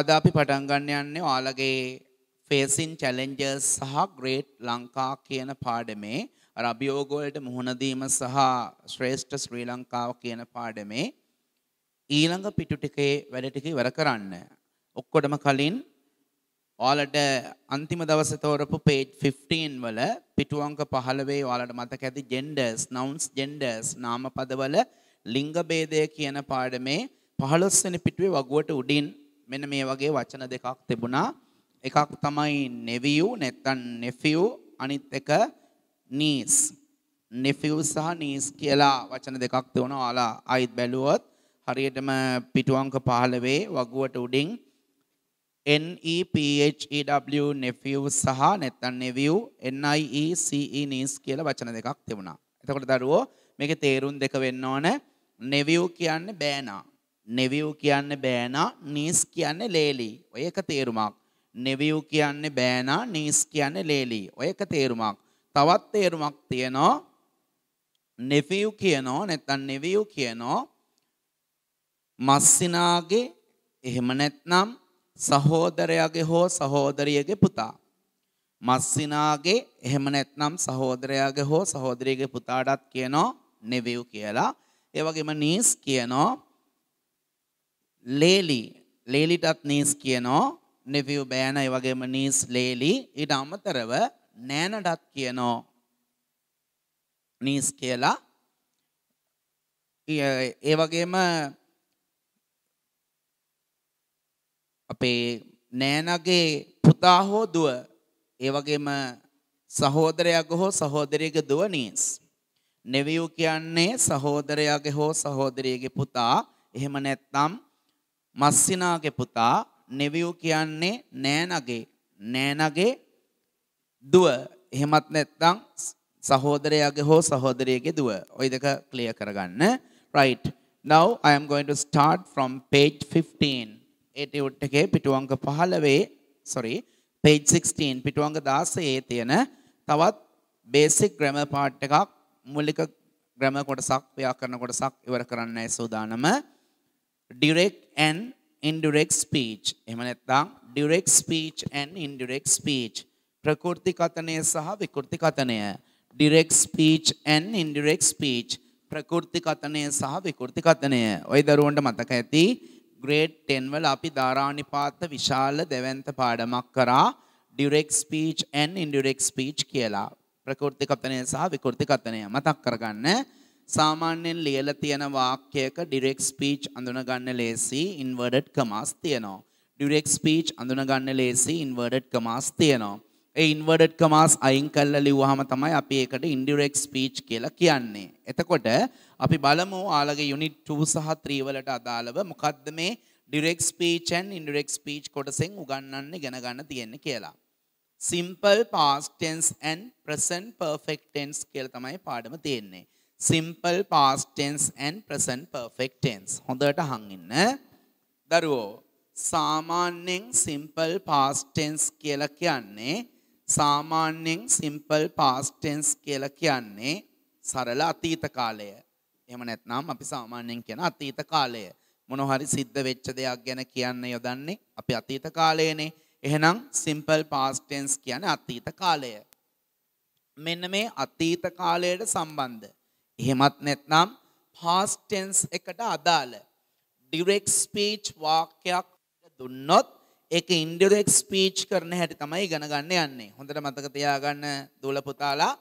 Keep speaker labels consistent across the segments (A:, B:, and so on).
A: අද අපි පටන් ගන්න යන්නේ ඔයාලගේ facing challenges සහ great ලංකා කියන පාඩමේ අර අභියෝග වලට මුහුණ දීම සහ ශ්‍රේෂ්ඨ ශ්‍රී ලංකාව කියන පාඩමේ ඊළඟ පිටු ටිකේ වැඩ ටික ඉවර කරන්න. ඔක්කොටම කලින් ඔයාලට අන්තිම දවසේ තෝරපු page 15 වල පිටු අංක 15 ඔයාලට මතක ඇති genders nouns genders නාමපදවල ලිංග භේදය කියන පාඩමේ 15 වෙනි පිටුවේ වගුවට උඩින් මෙන්න මේ වගේ වචන දෙකක් තිබුණා. එකක් තමයි nephew නැත්නම් nephew අනිත් එක niece. nephew සහ niece කියලා වචන දෙකක් තිබුණා. ඔයාලා ආයිත් බැලුවොත් හරියටම පිටු අංක 15 වගුවට උඩින් N E P H E W nephew සහ නැත්නම් nephew N I E C E niece කියලා වචන දෙකක් තිබුණා. එතකොට දරුවෝ මේකේ තේරුම් දෙක වෙන්න ඕන. nephew කියන්නේ බෑනා. නෙවිව් කියන්නේ බෑනා නීස් කියන්නේ ලේලි. ඔය එක තේරුමක්. නෙවිව් කියන්නේ බෑනා නීස් කියන්නේ ලේලි. ඔය එක තේරුමක්. තවත් තේරුමක් තියෙනවා නෙවිව් කියනෝ නැත්තම් නෙවිව් කියනෝ මස්සිනාගේ එහෙම නැත්නම් සහෝදරයාගේ හෝ සහෝදරියගේ පුතා. මස්සිනාගේ එහෙම නැත්නම් සහෝදරයාගේ හෝ සහෝදරියගේ පුතාටත් කියනෝ නෙවිව් කියලා. ඒ වගේම නීස් කියනෝ ලේලි ලේලිටත් නීස් කියනෝ නෙවිව් බෑන ඒ වගේම නීස් ලේලි ඊට අමතරව නෑනටත් කියනෝ නීස් කියලා ඒ වගේම අපේ නෑනගේ පුතා හෝ දුව ඒ වගේම සහෝදරයාගේ හෝ සහෝදරියගේ දුව නීස් නෙවිව් කියන්නේ සහෝදරයාගේ හෝ සහෝදරියගේ පුතා එහෙම නැත්නම් මස්සිනාගේ පුතා නෙවියු කියන්නේ නෑනගේ නෑනගේ දුව එහෙමත් නැත්නම් සහෝදරයාගේ හෝ සහෝදරියගේ දුව. ওই දෙක ක්ලියර් කරගන්න. right now i am going to start from page 15 ඒටියුට් එකේ පිටු අංක 15 sorry page 16 පිටු අංක 16 තියෙන තවත් basic grammar part එකක් මූලික grammar කොටසක් ව්‍යාකරණ කොටසක් ඉවර කරන්නයි සූදානම direct and indirect speech. එහෙම නැත්නම් direct speech and indirect speech. ප්‍රකෘති කතනය සහ විකෘති කතනය. direct speech and indirect speech. ප්‍රකෘති කතනය සහ විකෘති කතනය. ඔය දරුවන්ට මතක ඇති grade 10 වල අපි ධාරානිපාත විශාල දෙවන්ත පාඩමක් කරා direct speech and indirect speech කියලා. ප්‍රකෘති කතනය සහ විකෘති කතනය මතක් කරගන්න. සාමාන්‍යයෙන් ලියලා තියෙන වාක්‍යයක direct speech අඳුනගන්න ලේසි inverted commas තියෙනවා. direct speech අඳුනගන්න ලේසි inverted commas තියෙනවා. ඒ inverted commas අයින් කරලා ලිව්වහම තමයි අපි ඒකට indirect speech කියලා කියන්නේ. එතකොට අපි බලමු ආලගේ unit 2 සහ 3 වලට අදාළව මොකද්ද මේ direct speech and indirect speech කොටසෙන් උගන්වන්න ඉගෙන ගන්න තියෙන්නේ කියලා. simple past tense and present perfect tense කියලා තමයි පාඩම තියෙන්නේ. simple past tense and present perfect tense හොඳට අහන් ඉන්න දරුවෝ සාමාන්‍යයෙන් simple past tense කියලා කියන්නේ සාමාන්‍යයෙන් simple past tense කියලා කියන්නේ සරල අතීත කාලය එහෙම නැත්නම් අපි සාමාන්‍යයෙන් කියන අතීත කාලය මොන හරි සිද්ධ වෙච්ච දෙයක් ගැන කියන්න යොදන්නේ අපි අතීත කාලයනේ එහෙනම් simple past tense කියන්නේ අතීත කාලය මෙන්න මේ අතීත කාලයට සම්බන්ධ එහෙමත් නැත්නම් past tense එකට අදාළ direct speech වාක්‍යයක් දුන්නොත් ඒක indirect speech කරන හැටි තමයි ඉගෙන ගන්න යන්නේ. හොඳට මතක තියාගන්න දූල පුතාලා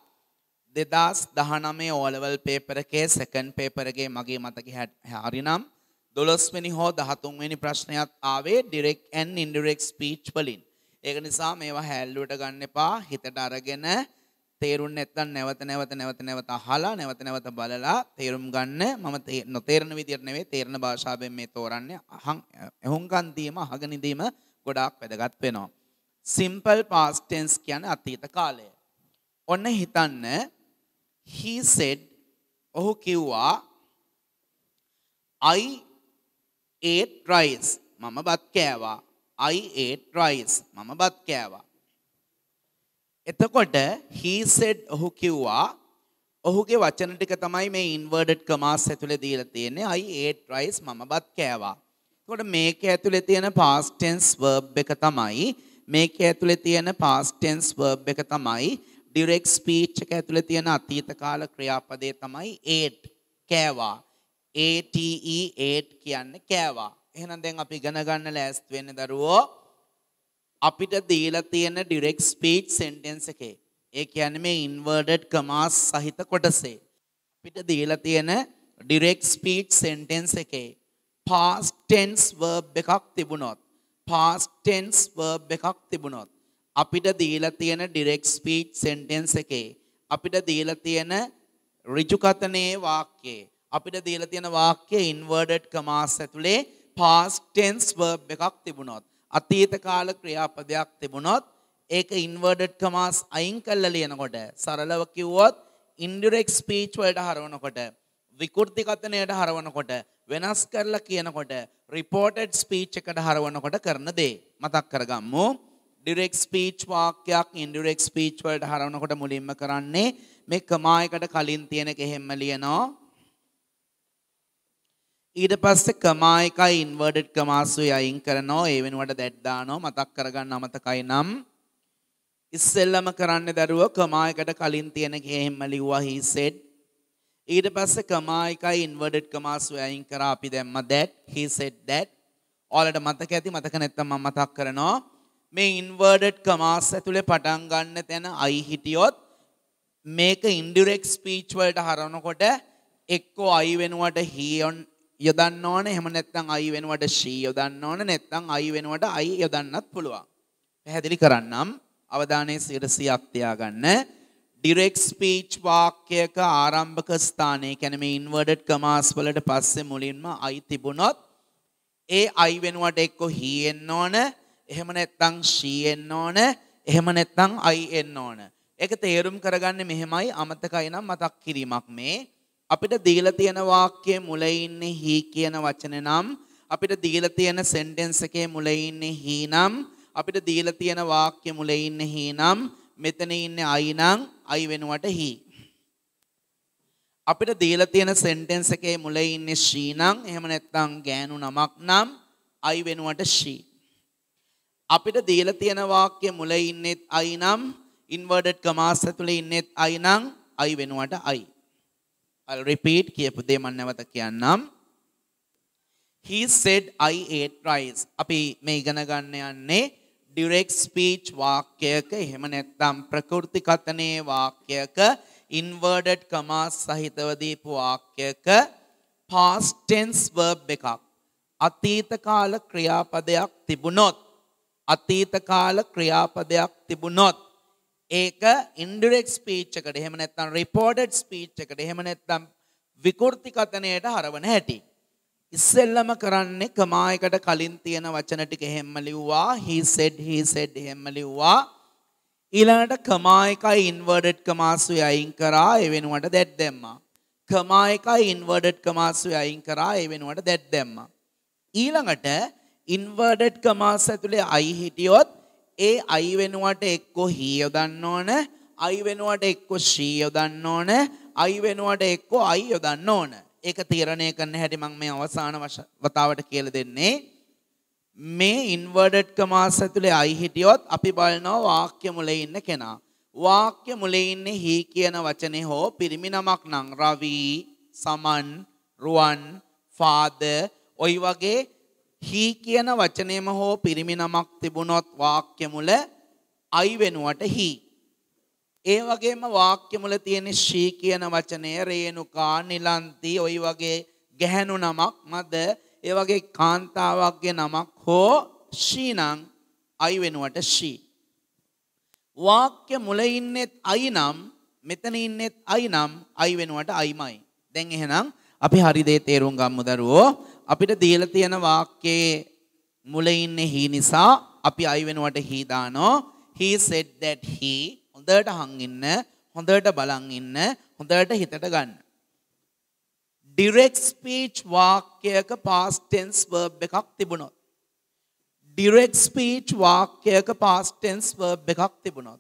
A: 2019 O level paper එකේ second paper එකේ මගේ මතකෙ හරිනම් 12 වෙනි හෝ 13 වෙනි ප්‍රශ්නයක් ආවේ direct and indirect speech වලින්. ඒක නිසා මේවා හැල්ලුවට ගන්න එපා. හිතට අරගෙන තේරුම් නැත්නම් නැවත නැවත නැවත නැවත අහලා නැවත නැවත බලලා තේරුම් ගන්න මම නොතේරෙන විදියට නෙවෙයි තේරෙන භාෂාවෙන් මේ තෝරන්නේ අහං එහුම්කන් දීම අහගෙන ඉඳීම ගොඩාක් වැදගත් වෙනවා simple past tense කියන්නේ අතීත කාලය ඔන්න හිතන්න he said ඔහු කිව්වා I ate rice මම බත් කෑවා I ate rice මම බත් කෑවා එතකොට he said ඔහු කිව්වා ඔහුගේ වචන ටික තමයි මේ inverted commas ඇතුලේ දීලා තියෙන්නේ I ate rice මම බත් කෑවා. එතකොට මේක ඇතුලේ තියෙන past tense verb එක තමයි මේක ඇතුලේ තියෙන past tense verb එක තමයි direct speech එක ඇතුලේ තියෙන අතීත කාල ක්‍රියාපදේ තමයි ate කෑවා. A T E ate කියන්නේ කෑවා. එහෙනම් දැන් අපි ඉගෙන ගන්න ලෑස්ති වෙන්න දරුවෝ අපිට දීලා තියෙන ඩිරෙක්ට් ස්පීච් සෙන්ටෙන්ස් එකේ ඒ කියන්නේ මේ ඉන්වර්ටඩ් කමාස් සහිත කොටසේ අපිට දීලා තියෙන ඩිරෙක්ට් ස්පීච් සෙන්ටෙන්ස් එකේ past tense verb එකක් තිබුණොත් past tense verb එකක් තිබුණොත් අපිට දීලා තියෙන ඩිරෙක්ට් ස්පීච් සෙන්ටෙන්ස් එකේ අපිට දීලා තියෙන ඍජු කතනයේ වාක්‍යයේ අපිට දීලා තියෙන වාක්‍යයේ ඉන්වර්ටඩ් කමාස් ඇතුලේ past tense verb එකක් තිබුණොත් අතීත කාල ක්‍රියාපදයක් තිබුණොත් ඒක ඉන්වර්ඩඩ් කමාස් අයින් කල්ල ලියනකොට සරලව කිව්වොත් ඉන්ඩිරෙක් ස්පීච් වලට හරවනකොට විකෘති කතනයට හරවනකොට වෙනස් කරලා කියනකොට රිපෝටඩ් ස්පීච් එකට හරවනකොට කරන දේ මතක් කරගම්මු ඩිරෙක් ස්පීච් වාක්‍යයක් ඉන්ඩිරෙක් ස්පීච් වලට හරවනකොට මුලින්ම කරන්නේ මේ කමා එකට කලින් තියෙන එක එහෙම්ම ලියනවා ඊට පස්සේ කමා එකයි ඉන්වර්ටඩ් කමාසුයි අයින් කරනවා ඒ වෙනුවට දැඩ් දානවා මතක් කරගන්න අමතකයි නම් ඉස්සෙල්ලම කරන්න දරුවෝ කමා එකට කලින් තියෙන ගේම්ම ලිව්වා he said ඊට පස්සේ කමා එකයි ඉන්වර්ටඩ් කමාසුයි අයින් කරා අපි දැම්ම that he said that ඔයාලට මතක ඇති මතක නැත්නම් මම මතක් කරනවා මේ ඉන්වර්ටඩ් කමාස් ඇතුලේ පටන් ගන්න තැන i හිටියොත් මේක ඉන්ඩිරෙක්ට් ස්පීච් වලට හරවනකොට එක්කෝ i වෙනුවට he on යොදන්න ඕනේ. එහෙම නැත්නම් I වෙනුවට she යොදන්න ඕනේ. නැත්නම් I වෙනුවට I යොදන්නත් පුළුවන්. පැහැදිලි කරන්නම්. අවධානයේ සිරසියක් තියාගන්න. ඩිරෙක් ස්පීච් වාක්‍යයක ආරම්භක ස්ථානයේ කියන්නේ මේ ඉන්වර්ටඩ් කමාස් වලට පස්සේ මුලින්ම i තිබුණොත් ඒ i වෙනුවට එක්ක he එන්න ඕන එහෙම නැත්නම් she එන්න ඕන එහෙම නැත්නම් i එන්න ඕන ඒක තේරුම් කරගන්නේ මෙහෙමයි අමතකයි නම් මතක් කිරීමක් මේ අපිට දීලා තියෙන වාක්‍යයේ මුල ඉන්නේ he කියන වචනේ නම් අපිට දීලා තියෙන sentence එකේ මුල ඉන්නේ he නම් අපිට දීලා තියෙන වාක්‍ය මුල ඉන්නේ he නම් මෙතන ඉන්නේ I නම් I වෙනුවට he අපිට දීලා තියෙන sentence එකේ මුල ඉන්නේ she නම් එහෙම නැත්නම් ගෑනු නමක් නම් I වෙනුවට she අපිට දීලා තියෙන වාක්‍ය මුල ඉන්නේත් I නම් inverted commas ඇතුලේ ඉන්නේත් I නම් I වෙනුවට I I'll repeat කියපු දේ මම නැවත කියන්නම්. He said I ate rice. අපි මේ ඉගෙන ගන්න යන්නේ direct speech වාක්‍යයක එහෙම නැත්නම් ප්‍රකෘති කතනේ වාක්‍යයක inverted commas සහිතව දීපු වාක්‍යයක past tense verb එකක්. අතීත කාල ක්‍රියාපදයක් තිබුණොත් අතීත කාල ක්‍රියාපදයක් තිබුණොත් ඒක ඉන්ඩරෙක් ස්පීච් එකට එහෙම නැත්නම් රිපෝටඩ් ස්පීච් එකට එහෙම නැත්නම් විකෘති කතනයට හරවන හැටි. ඉස්සෙල්ලම කරන්නේ කමායකට කලින් තියෙන වචන ටික එහෙම්ම ලිව්වා he said he said එහෙම්ම ලිව්වා ඊළඟට කමා එකයි ඉන්වර්ටඩ් කමාසුයි අයින් කරා ඒ වෙනුවට that දැම්මා. කමා එකයි ඉන්වර්ටඩ් කමාසුයි අයින් කරා ඒ වෙනුවට that දැම්මා. ඊළඟට ඉන්වර්ටඩ් කමාස ඇතුලේ i හිටියොත් ඒ අයි වෙනුවට එක්කෝ හීය දන්න ඕන අයි වෙනුවට එක්කෝ ශ්‍රීය දන්න ඕන අයි වෙනුවට එක්කෝ අයි යොදන්න ඕන ඒක තීරණය කරන්න හැටි මම මේ අවසාන වතාවට කියලා දෙන්නේ මේ ඉන්වර්ටඩ් කමාස් ඇතුලේ අයි හිටියොත් අපි බලනවා වාක්‍ය මුලේ ඉන්න කෙනා වාක්‍ය මුලේ ඉන්නේ හි කියන වචනේ හෝ පිරිමි නමක් නම් රවි සමන් රුවන් ෆාදර් ওই වගේ හි කියන වචනයම හෝ පිරිමි නමක් තිබුණොත් වාක්‍ය මුල අයි වෙනුවට හි. ඒ වගේම වාක්‍ය මුල තියෙන ශී කියන වචනය රේණුකා නිලන්ති ওই වගේ ගැහැණු නමක් මද ඒ වගේ කාන්තාවක්ගේ නමක් හෝ ශීනම් අයි වෙනුවට ශී. වාක්‍ය මුල ඉන්නෙත් අයි නම් මෙතන ඉන්නෙත් අයි නම් අයි වෙනුවට අයිමයි. දැන් එහෙනම් අපි හරි දේ තේරුම් ගම්මු දරුවෝ. අපිට දීලා තියෙන වාක්‍යයේ මුල ඉන්නේ he නිසා අපි අයි වෙනුවට he දානෝ he said that he හොඳට හං ඉන්න හොඳට බලන් ඉන්න හොඳට හිතට ගන්න direct speech වාක්‍යයක past tense verb එකක් තිබුණොත් direct speech වාක්‍යයක past tense verb එකක් තිබුණොත්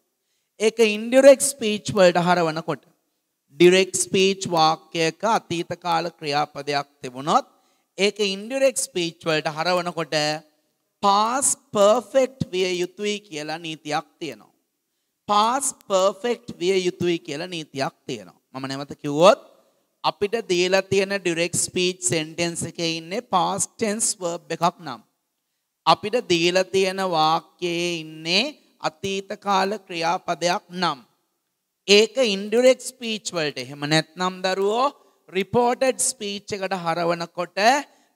A: ඒක indirect speech වලට හරවනකොට direct speech වාක්‍යයක අතීත කාල ක්‍රියාපදයක් තිබුණොත් ඒක ඉන්ඩිරෙක් ස්පීච්වලට හරවනකොට පාස් පර්ෆෙක්ට් විය යුතුයි කියලා නීතියක් තියෙනවා. පාස් පර්ෆෙක්ට් විය යුතුයි කියලා නීතියක් තියෙනවා. මම නැවත කිව්වොත් අපිට දීලා තියෙන ඩිරෙක් ස්පීච් සෙන්ටෙන්ස් එකේ ඉන්නේ පාස් ටෙන්ස් verb එකක් නම්. අපිට දීලා තියෙන වාක්‍යයේ ඉන්නේ අතීත කාල ක්‍රියාපදයක් නම්. ඒක ඉන්ඩිරෙක් ස්පීච් වලට එහෙම නැත්නම් දරුවෝ රිපෝටඩ් ස්පීච් එකට හරවනකොට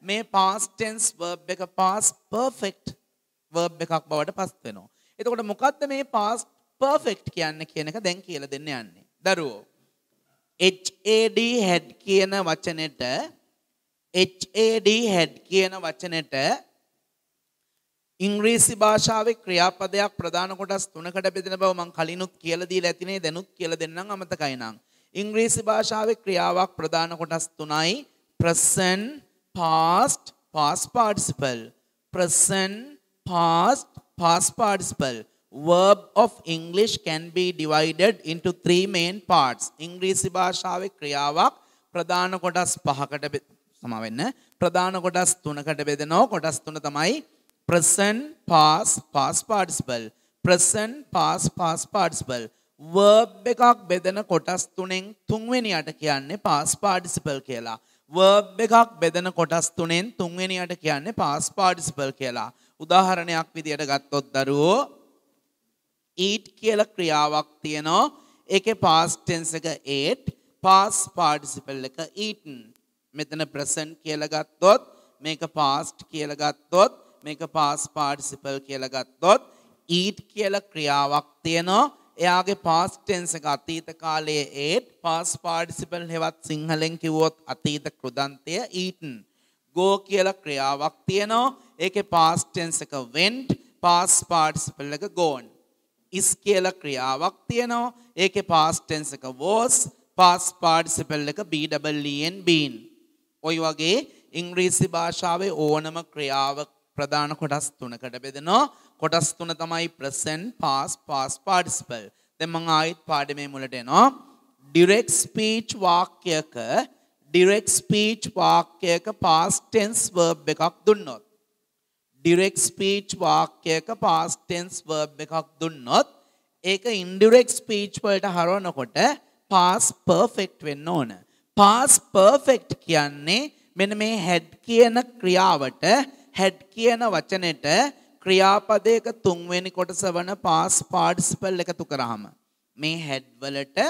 A: මේ පාස්ටෙන්ස් වර්බ් එක පාස් පර්ෆෙක්ට් වර්බ් එකක් බවට පස් වෙනවා. එතකොට මොකක්ද මේ පාස් පර්ෆෙක්ට් කියන්න කියන එක දැන් කියලා දෙන්න යන්නේ. දරුවෝ. HAD head කියන වචනෙට HAD head කියන වචනෙට ඉංග්‍රීසි භාෂාවේ ක්‍රියාපදයක් ප්‍රධාන කොටස් තුනකට බෙදෙන බව මම කලිනුත් කියලා දීලා ඇතිනේ දැනුත් කියලා දෙන්නම් අමතකයි නං. ඉංග්‍රීසි භාෂාවේ ක්‍රියාවක් ප්‍රධාන කොටස් තුනයි present past past participle present past past participle verb of english can be divided into three main parts ඉංග්‍රීසි භාෂාවේ ක්‍රියාවක් ප්‍රධාන කොටස් පහකට සමා වෙන්න ප්‍රධාන කොටස් තුනකට බෙදෙනවා කොටස් තුන තමයි present past past participle present past past participle verb එකක් බෙදෙන කොටස් තුනෙන් තුන්වෙනියට කියන්නේ පාස් පාටිසිපල් කියලා. වර්බ් එකක් බෙදෙන කොටස් තුනෙන් තුන්වෙනියට කියන්නේ පාස් පාටිසිපල් කියලා. උදාහරණයක් විදියට ගත්තොත් දරුවෝ ඊට් කියලා ක්‍රියාවක් තියෙනවා. ඒකේ පාස් ටෙන්ස් එක 8, පාස් පාටිසිපල් එක ඊටන්. මෙතන ප්‍රසන්ට් කියලා ගත්තොත් මේක පාස්ට් කියලා ගත්තොත් මේක පාස් පාටිසිපල් කියලා ගත්තොත් ඊට් කියලා ක්‍රියාවක් තියෙනවා. එයාගේ පාස් ටෙන්ස් එක අතීත කාලයේ ඒට් පාස් පාටිසිපල් හෙවත් සිංහලෙන් කිව්වොත් අතීත කෘදන්තය ඊටන් ගෝ කියලා ක්‍රියාවක් තියෙනවා ඒකේ පාස් ටෙන්ස් එක වෙන්ට් පාස් පාටිසිපල් එක ගෝන් ඉස් කියලා ක්‍රියාවක් තියෙනවා ඒකේ පාස් ටෙන්ස් එක වෝස් පාස් පාටිසිපල් එක BWEN e බීන් ඔය වගේ ඉංග්‍රීසි භාෂාවේ ඕනම ක්‍රියාව ප්‍රධාන කොටස් තුනකට බෙදෙනවා කොටස් තුන තමයි present past past participle දැන් මම ආයෙත් පාඩමේ මුලට එනවා direct speech වාක්‍යයක direct speech වාක්‍යයක past tense verb එකක් දුන්නොත් direct speech වාක්‍යයක past tense verb එකක් දුන්නොත් ඒක indirect speech වලට හරවනකොට past perfect වෙන්න ඕන. past perfect කියන්නේ මෙන්න මේ had කියන ක්‍රියාවට had කියන වචනෙට ක්‍රියාපදයක තුන්වෙනි කොටස වන පාස් පාඩිස්පල් එකතු කරාම මේ හෙඩ් වලට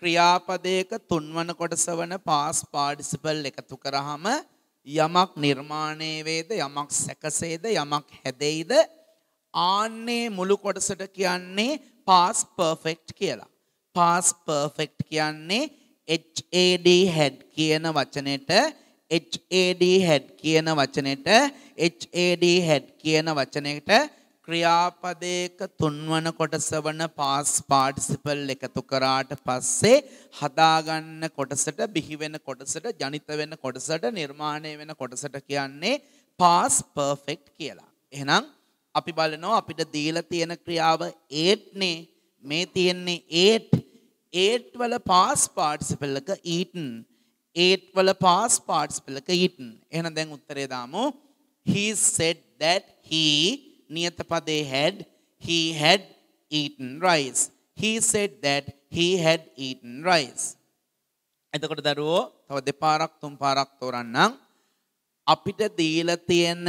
A: ක්‍රියාපදයක තුන්වන කොටස වන පාස් පාඩිස්පල් එකතු කරාම යමක් නිර්මාණය වේද යමක් සැකසේද යමක් හැදෙයිද ආන්නේ මුළු කොටසට කියන්නේ පාස් පර්ෆෙක්ට් කියලා පාස් පර්ෆෙක්ට් කියන්නේ HAD හෙඩ් කියන වචනෙට HAD head කියන වචනෙට HAD head කියන වචනෙට ක්‍රියාපදයක තුන්වන කොටස වන past participle එකතු කරාට පස්සේ හදාගන්න කොටසට බිහි වෙන කොටසට ජනිත වෙන කොටසට නිර්මාණය වෙන කොටසට කියන්නේ past perfect කියලා. එහෙනම් අපි බලනවා අපිට දීලා තියෙන ක්‍රියාව 8 නේ මේ තියෙන්නේ 8 8 වල past participle එක eaten ඒට් වල පාස් පාට්ස් පලක ඉටන් එන දැන් උත්තරේ දාමු he said that he නියත පදේ had he had eaten rice he said that he had eaten rice එතකොට දරුවෝ තව දෙපාරක් තුන් පාරක් තෝරන්නම් අපිට දීලා තියෙන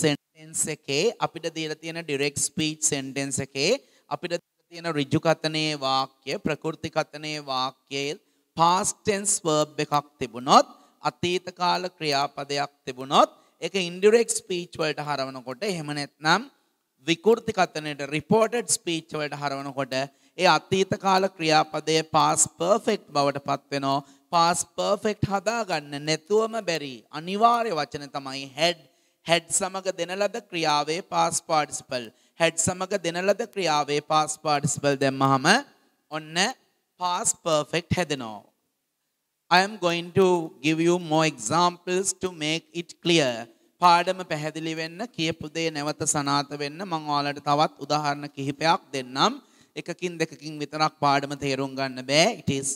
A: sentence එකේ අපිට දීලා තියෙන direct speech sentence එකේ අපිට තියෙන ඍජු කතනේ වාක්‍ය ප්‍රකෘති කතනේ වාක්‍යයේ past tense verb එකක් තිබුණොත් අතීත කාල ක්‍රියාපදයක් තිබුණොත් ඒක indirect speech වලට හරවනකොට එහෙම නැත්නම් විකෘති කතනයට reported speech වලට හරවනකොට ඒ අතීත කාල ක්‍රියාපදයේ past perfect බවට පත් වෙනවා past perfect හදාගන්න නැතුවම බැරි අනිවාර්ය වචන තමයි had had සමග දෙන ලද ක්‍රියාවේ past participle had සමග දෙන ලද ක්‍රියාවේ past participle දැම්මහම ඔන්න past perfect හැදෙනවා. I am going to give you more examples to make it clear. පාඩම පැහැදිලි වෙන්න කියපු දේ නැවත සනාත වෙන්න මම ඔයාලට තවත් උදාහරණ කිහිපයක් දෙන්නම්. එකකින් දෙකකින් විතරක් පාඩම තේරුම් ගන්න බෑ. It is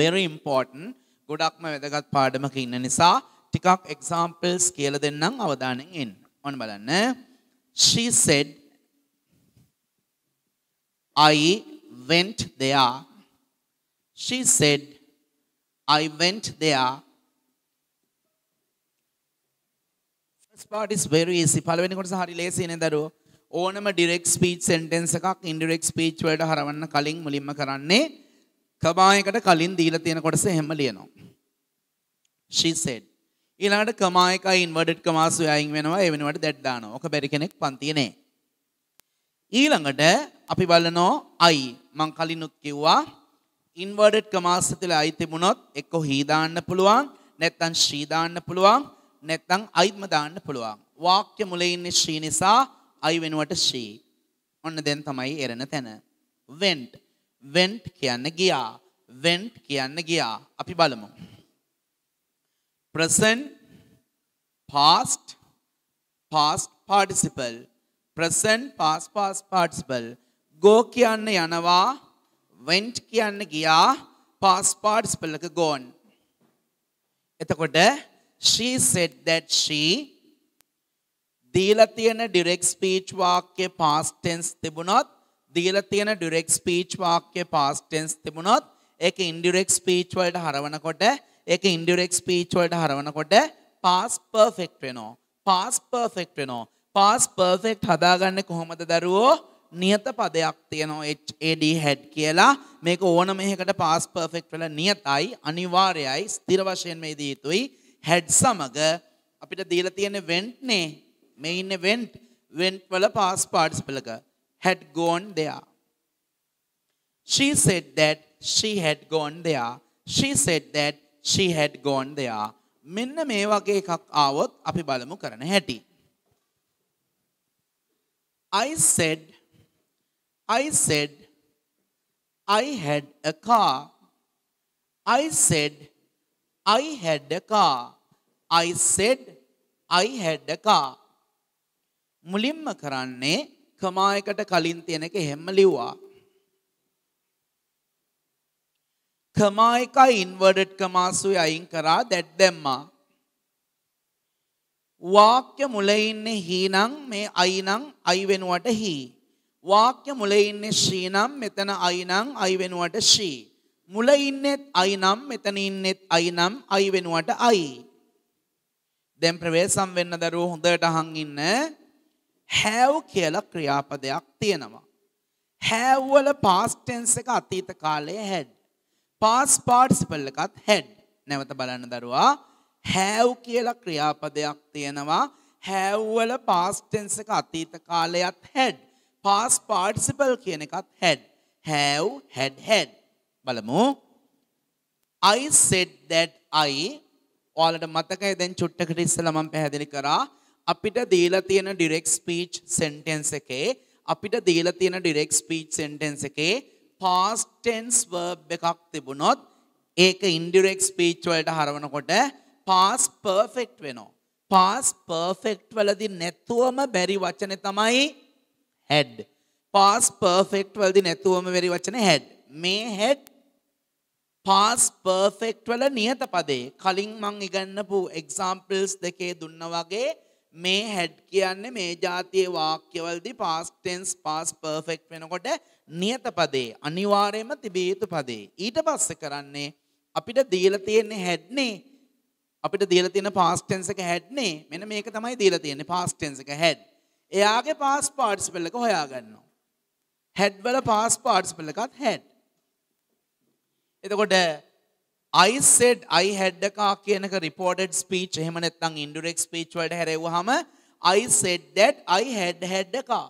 A: very important. ගොඩක්ම වැදගත් පාඩමක ඉන්න නිසා ටිකක් examples කියලා දෙන්නම් අවධානයෙන් ඉන්න. ඔන්න බලන්න. She said I went there. She said, I went there. First part is very easy. පළවෙනි කොටස හරි ලේසියි නේද දරුවෝ? ඕනම ඩිරෙක්ට් ස්පීච් සෙන්ටෙන්ස් එකක් ඉන්ඩිරෙක්ට් ස්පීච් වලට හරවන්න කලින් මුලින්ම කරන්නේ කමායකට කලින් දීලා තියෙන කොටස එහෙම ලියනවා. She said. ඊළඟට කමායකයි ඉන්වර්ටඩ් කමාස් වයින් වෙනවා ඒ වෙනුවට දැට් දානවා. ඔක බැරි කෙනෙක් පන්තියේ නෑ. ඊළඟට අපි බලනෝ i මං කලිනුත් කිව්වා inverted commas තුල i තිබුණොත් එක්ක හි දාන්න පුළුවන් නැත්නම් ශ්‍රී දාන්න පුළුවන් නැත්නම් i'ත්ම දාන්න පුළුවන් වාක්‍ය මුලේ ඉන්නේ ශ්‍රී නිසා i වෙනුවට ශ්‍රී ඔන්න දැන් තමයි එරෙන තැන went went කියන්න ගියා went කියන්න ගියා අපි බලමු present past past participle present past past participle go කියන්න යනවා went කියන්න ගියා past participle එක gone එතකොට she said that she දීලා තියෙන direct speech වාක්‍ය past tense තිබුණොත් දීලා තියෙන direct speech වාක්‍ය past tense තිබුණොත් ඒක indirect speech වලට හරවනකොට ඒක indirect speech වලට හරවනකොට past perfect වෙනවා past perfect වෙනවා පාස් පර්ෆෙක්් හදාගන්න කොහොමද දරුවෝ නියත පදයක් තියෙනවා AD හැඩ් කියලා මේක ඕන මෙහකට පාස් පර්ෆෙක්් වල නියතයි අනිවාර්යයි ස්තිර වශයෙන් මේ දීතුයි හැඩ් සමඟ අපිට දීල තියෙන වෙන්ට්නේ මේ ඉන්න වෙන්ට් වෙන්ට් වල past participle had gone they She said that she had gone there. She said that she had gone there. මෙන්න මේ වගේ එකක් ආවොත් අපි බලමු කරන හැටි. I said, I said, I had a car. I said, I had a car. I said, I had a car. මුලින්ම කරන්නේ කමා එකට කලින් තියෙන එක හැම ලිව්වා. කමා එක ඉන්වර්ටඩ් කමාසුයි අයින් කරා දැට් දැම්මා. වාක්‍ය මුල ඉන්නේ හීනං මේ අයිනං අයි වෙනුවට හී. වාක්‍ය මුල ඉන්නේ ශ්‍රීනම් මෙතන අයිනං අයි වෙනුවට ශ්‍රී. මුල ඉන්නෙත් අයිනම් මෙතන ඉන්නෙත් අයිනම් අයි වෙනුවට අයි. දැන් ප්‍රවේසම් වෙන්න දරුවෝ හොඳට අහන් ඉන්න have කියලා ක්‍රියාපදයක් තියෙනවා. have වල past tense එක අතීත කාලයේ had. past participle එකත් had. නැවත බලන්න දරුවා හැව් කියලා ක්‍රියාපදයක් තියෙනවා have වල past tense එක අතීත කාලයත් had past participle කියන එකත් had have had had බලමු I said that I ඔයාලට මතකයි දැන් චුට්ටකට ඉස්සෙල්ලා මම පැහැදිලි කරා අපිට දීලා තියෙන direct speech sentence එකේ අපිට දීලා තියෙන direct speech sentence එකේ past tense verb එකක් තිබුණොත් ඒක indirect speech වලට හරවනකොට පාස් පර්ෆෙක්ට් වෙනවා. පාස් පර්ෆෙක්ට් වලදි නැතුවම බැරි වචනේ තමයි had. පාස් පර්ෆෙක්ට් වලදි නැතුවම බැරි වචනේ had. මේ had පාස් පර්ෆෙක්ට් වල නියත පදේ කලින් මං ඉගන්නපු එක්සාම්පල්ස් දෙකේ දුන්න වගේ මේ had කියන්නේ මේ જાතියේ වාක්‍යවලදී past tense past perfect වෙනකොට නියත පදේ අනිවාර්යයෙන්ම තිබිය යුතු පදේ. ඊට පස්සේ කරන්නේ අපිට දීලා තියෙන had නේ අපිට දීලා තියෙන past tense එක had නේ. මෙන්න මේක තමයි දීලා තියෙන්නේ past tense එක had. එයාගේ past participle එක හොයාගන්නවා. had වල past participle එකත් had. එතකොට I said I had a car කියනක reported speech එහෙම නැත්නම් indirect speech වලට හැරෙව්වහම I said that I had had a car.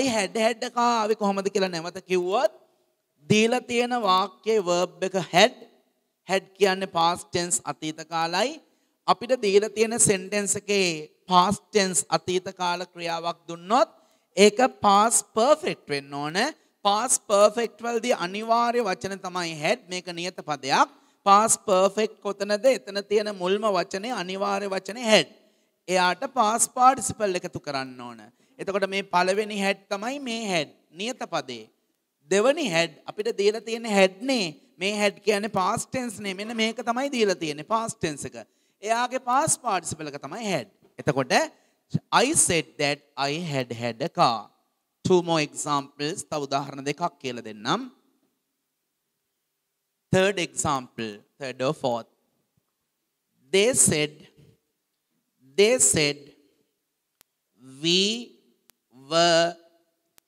A: I had had a car ආවේ කොහොමද කියලා නැවත කිව්වොත් දීලා තියෙන වාක්‍යයේ verb එක had had කියන්නේ past tense අතීත කාලයි අපිට දීලා තියෙන sentence එකේ past tense අතීත කාල ක්‍රියාවක් දුන්නොත් ඒක past perfect වෙන්න ඕන past perfect වලදී අනිවාර්ය වචන තමයි had මේක නියත පදයක් past perfect කොතනද එතන තියෙන මුල්ම වචනේ අනිවාර්ය වචනේ had එයාට past participle එකතු කරන්න ඕන එතකොට මේ පළවෙනි had තමයි මේ had නියත පදේ දෙවනි had අපිට දීලා තියෙන had නේ මේ හැඩ් කියන්නේ past tense නේ. මෙන්න මේක තමයි දීලා තියෙන්නේ past tense එක. එයාගේ past participle එක තමයි had. එතකොට I said that I had had a car. Two more examples. තව උදාහරණ දෙකක් කියලා දෙන්නම්. Third example, third or fourth. They said they said we were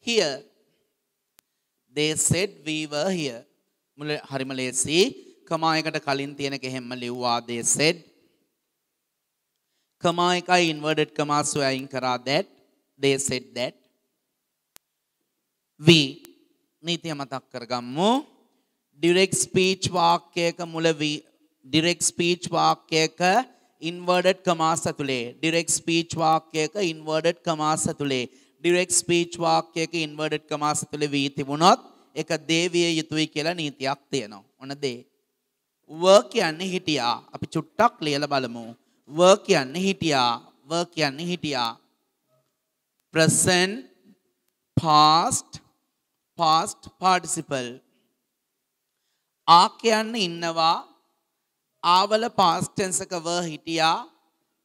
A: here. They said we were here. මුල හරිම ලේසි කමායකට කලින් තියෙන කෙහෙම්ම ලිව්වාදේ සෙඩ් කමායකයි ඉන්වර්ඩඩ් කමාස් වයින් කරා that they said that we නීතිය මතක් කරගම්මු direct speech වාක්‍යයක මුල v direct speech වාක්‍යයක ඉන්වර්ඩඩ් කමාස් ඇතුලේ direct speech වාක්‍යයක ඉන්වර්ඩඩ් කමාස් ඇතුලේ direct speech වාක්‍යයක ඉන්වර්ඩඩ් කමාස් ඇතුලේ v තිබුණොත් එක දේවිය යුතුයි කියලා නීතියක් තියෙනවා. ඔන්න දේ. වර් කියන්නේ හිටියා. අපි චුට්ටක් ලියලා බලමු. වර් කියන්නේ හිටියා. වර් කියන්නේ හිටියා. present past past participle ආ කියන්න ඉන්නවා ආවල past tense එක were හිටියා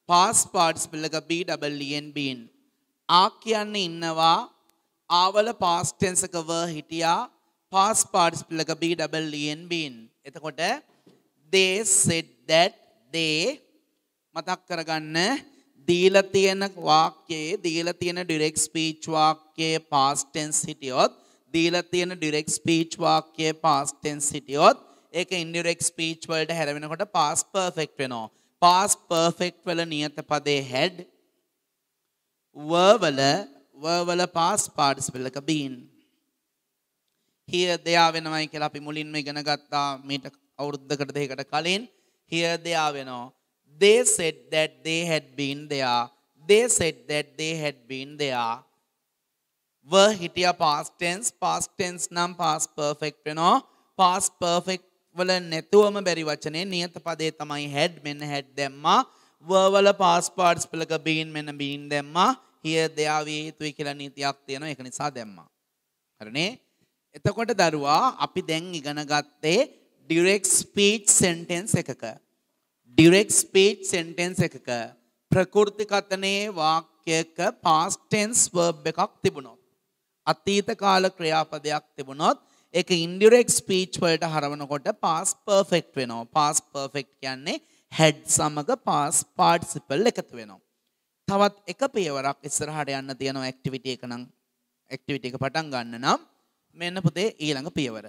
A: past participle එක be double en been ආ කියන්න ඉන්නවා ආවල past tense එක were හිටියා past participle එක be double en been. එතකොට they said that they මතක් කරගන්න දීලා තියෙන වාක්‍යයේ දීලා තියෙන direct speech වාක්‍යයේ past tense හිටියොත් දීලා තියෙන direct speech වාක්‍යයේ past tense හිටියොත් ඒක indirect speech වලට හැරවෙනකොට past perfect වෙනවා. past perfect වල නියත පදේ had were වල were වල past participle එක been හිය දෙයා වෙනවයි කියලා අපි මුලින්ම ඉගෙන ගත්තා මීට අවුරුද්දකට දෙකකට කලින් හිය දෙයා වෙනවා they said that they had been there they said that they had been there were හිටිය past tense past tense නම් past perfect වෙනවා past perfect වල නැතුවම බැරි වචනේ නියත පදේ තමයි had මෙන්න had දැම්මා were වල past participle එක been මෙන්න been දැම්මා here there විය යුතුයි කියලා නීතියක් තියෙනවා ඒක නිසා දැම්මා හරිනේ එතකොට දරුවා අපි දැන් ඉගෙන ගත්තේ ඩිරෙක්ස් ස්පීච් සෙන්ටෙන්ස් එකක. ඩිරෙක්ස් ස්පීච් සෙන්ටෙන්ස් එකක ප්‍රකෘති කතනයේ වාක්‍යයක past tense verb එකක් තිබුණොත් අතීත කාල ක්‍රියාපදයක් තිබුණොත් ඒක indirect speech වලට හරවනකොට past perfect වෙනවා past perfect කියන්නේ had සමග past participle එකතු වෙනවා තවත් එක පියවරක් ඉස්සරහට යන්න තියෙනවා activity එක නම් activity එක පටන් ගන්න නම් මෙන්න පුතේ ඊළඟ පියවර.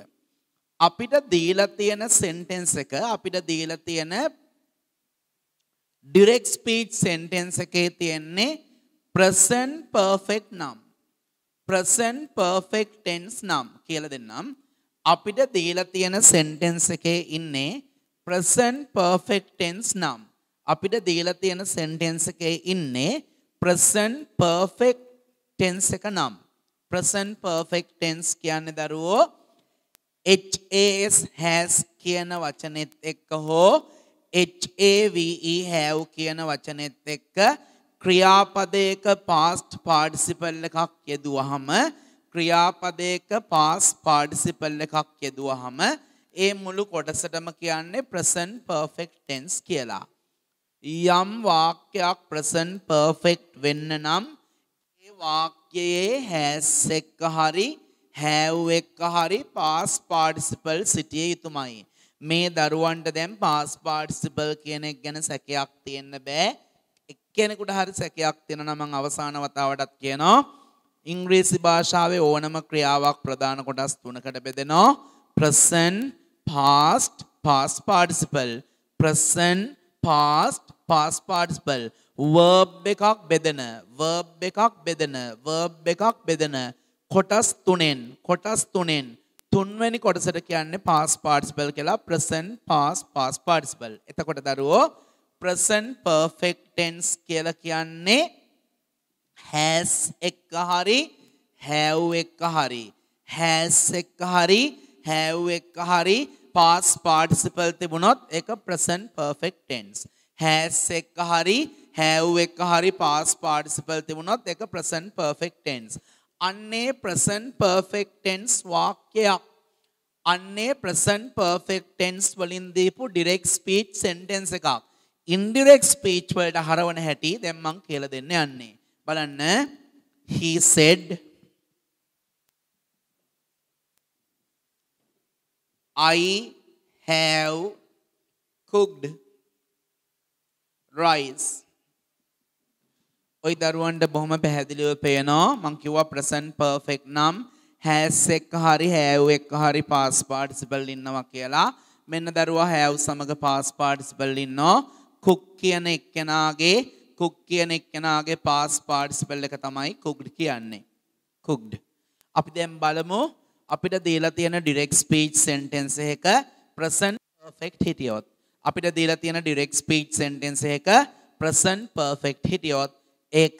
A: අපිට දීලා තියෙන sentence එක අපිට දීලා තියෙන direct speech sentence එකේ තියෙන්නේ present perfect නම් present perfect tense නම් කියලා දෙන්නම් අපිට දීලා තියෙන sentence එකේ ඉන්නේ present perfect tense නම් අපිට දීලා තියෙන sentence එකේ ඉන්නේ present perfect tense එක නම් present perfect tense කියන්නේ දරුවෝ has has කියන වචනේත් එක්ක හෝ have have කියන වචනේත් එක්ක ක්‍රියාපදයක past participle එකක් යෙදුවහම ක්‍රියාපදයක past participle එකක් යෙදුවහම ඒ මුළු කොටසටම කියන්නේ present perfect tense කියලා. යම් වාක්‍යයක් present perfect වෙන්න නම් ඒ වාක්‍ය වාක්‍යයේ හැස් එක්ක හරි have එක්ක හරි past participle සිටිය යුතුමයි. මේ දරුවන්ට දැන් past participle කියන එක ගැන සැකයක් තියෙන්න බෑ. එක්කෙනෙකුට හරි සැකයක් තියෙනවා නම් අවසාන වතාවටත් කියනවා. ඉංග්‍රීසි භාෂාවේ ඕනම ක්‍රියාවක් ප්‍රධාන කොටස් තුනකට බෙදෙනවා. present, past, past participle. present, past, past participle. Verb එකක් බෙදෙන වර්බ් එකක් බෙදෙන වර්බ් එකක් බෙදෙන කොටස් තුනෙන් කොටස් තුනෙන් තුන්වැනි කොටසට කියන්නේ past participle කියලා present past past participle. එතකොට දරුවෝ present perfect tense කියලා කියන්නේ has එක හරි have එක හරි has එක හරි have එක හරි past participle තිබුණොත් ඒක present perfect tense. has එක හරි හැව් එක හරි පාස් පාටිසිපල් තිබුණොත් එක ප්‍රසන්ට් පර්ෆෙක්ට් ටෙන්ස්. අන්නේ ප්‍රසන්ට් පර්ෆෙක්ට් ටෙන්ස් වාක්‍යයක්. අන්නේ ප්‍රසන්ට් පර්ෆෙක්ට් ටෙන්ස් වලින් දීපු ඩිරෙක්ට් ස්පීච් සෙන්ටෙන්ස් එකක්. ඉන්ඩිරෙක්ට් ස්පීච් වලට හරවන හැටි දැන් මම කියලා දෙන්න යන්නේ. බලන්න he said I have cooked rice. ඔයි දරුවන්ට බොහොම පැහැදිලිව පේනවා මං කිව්වා ප්‍රසන්ට් පර්ෆෙක්ට් නම් හැස් එක හරි හැව් එක හරි පාස් පාටිසිපල් ඉන්නවා කියලා මෙන්න දරුවා හැව් සමග පාස් පාටිසිපල් ඉන්නෝ කුක් කියන එක්කෙනාගේ කුක් කියන එක්කෙනාගේ පාස් පාටිසිපල් එක තමයි කුක්ඩ් කියන්නේ කුක්ඩ් අපි දැන් බලමු අපිට දීලා තියෙන ඩිරෙක්ට් ස්පීච් සෙන්ටෙන්ස් එක ප්‍රසන්ට් පර්ෆෙක්ට් හිටියොත් අපිට දීලා තියෙන ඩිරෙක්ට් ස්පීච් සෙන්ටෙන්ස් එක ප්‍රසන්ට් පර්ෆෙක්ට් හිටියොත් ඒක